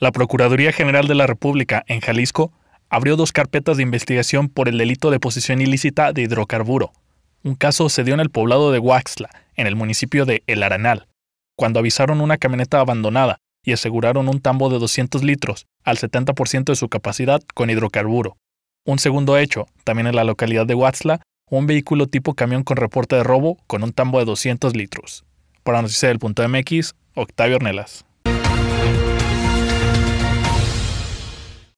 La Procuraduría General de la República, en Jalisco, abrió dos carpetas de investigación por el delito de posesión ilícita de hidrocarburo. Un caso se dio en el poblado de Huaxla, en el municipio de El Aranal, cuando avisaron una camioneta abandonada y aseguraron un tambo de 200 litros, al 70% de su capacidad, con hidrocarburo. Un segundo hecho, también en la localidad de Huaxla, un vehículo tipo camión con reporte de robo con un tambo de 200 litros. Para Noticias del Punto MX, Octavio Ornelas.